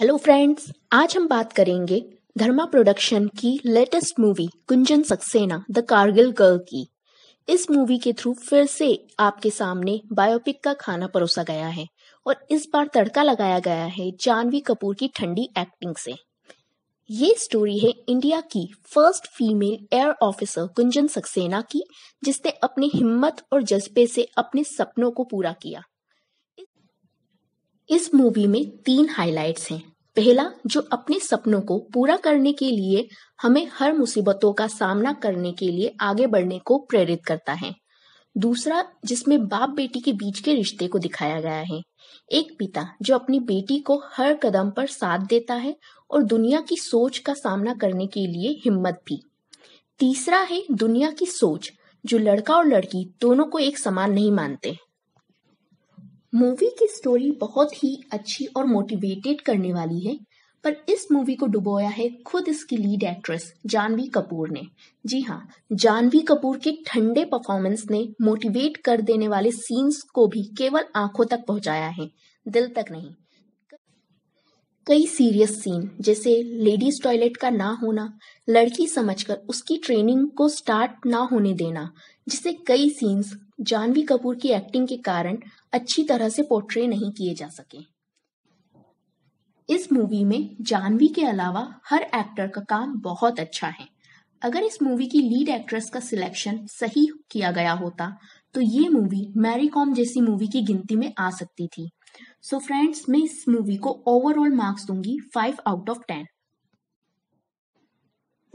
hello friends आज हम बात करेंगे धर्मा प्रोडक्शन की latest movie Gunjan Saxena the Kargil girl की इस मूवी के थ्रू फिर से आपके सामने बायोपिक का खाना परोसा गया है और इस बार तड़का लगाया गया है जानवी कपूर की ठंडी एक्टिंग से ये स्टोरी है इंडिया की first female air officer Gunjan Saxena की जिसने अपनी हिम्मत और जज्बे से अपने सपनों को पूरा किया इस मूवी में तीन हाइलाइट्स हैं पहला जो अपने सपनों को पूरा करने के लिए हमें हर मुसीबतों का सामना करने के लिए आगे बढ़ने को प्रेरित करता है दूसरा जिसमें बाप बेटी के बीच के रिश्ते को दिखाया गया है एक पिता जो अपनी बेटी को हर कदम पर साथ देता है और दुनिया की सोच का सामना करने के लिए हिम्मत भी तीसरा है दुनिया की सोच जो लड़का और लड़की दोनों को एक समान नहीं मानते मूवी की स्टोरी बहुत ही अच्छी और मोटिवेटेड करने वाली है पर इस मूवी को डुबोया है खुद इसकी लीड एक्ट्रेस जानवी कपूर ने जी हाँ जानवी कपूर के ठंडे परफॉर्मेंस ने मोटिवेट कर देने वाले सीन्स को भी केवल आंखों तक पहुंचाया है दिल तक नहीं कई सीरियस सीन जैसे लेडीज टॉयलेट का ना होना लड़की समझकर उसकी ट्रेनिंग को स्टार्ट ना होने देना जिसे कई सीन्स जानवी कपूर की एक्टिंग के कारण अच्छी तरह से पोर्ट्रे नहीं किए जा सके इस मूवी में जानवी के अलावा हर एक्टर का काम बहुत अच्छा है अगर इस मूवी की लीड एक्ट्रेस का सिलेक्शन सही किया गया होता तो ये मूवी मैरी कॉम जैसी मूवी की गिनती में आ सकती थी सो so फ्रेंड्स मैं इस मूवी को ओवरऑल मार्क्स दूंगी five out of ten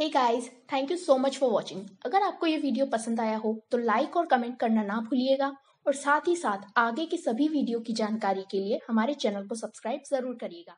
hey guys thank you so much for watching अगर आपको ये वीडियो पसंद आया हो तो लाइक और कमेंट करना ना भूलिएगा और साथ ही साथ आगे की सभी वीडियो की जानकारी के लिए हमारे चैनल को सब्सक्राइब जरूर करिएगा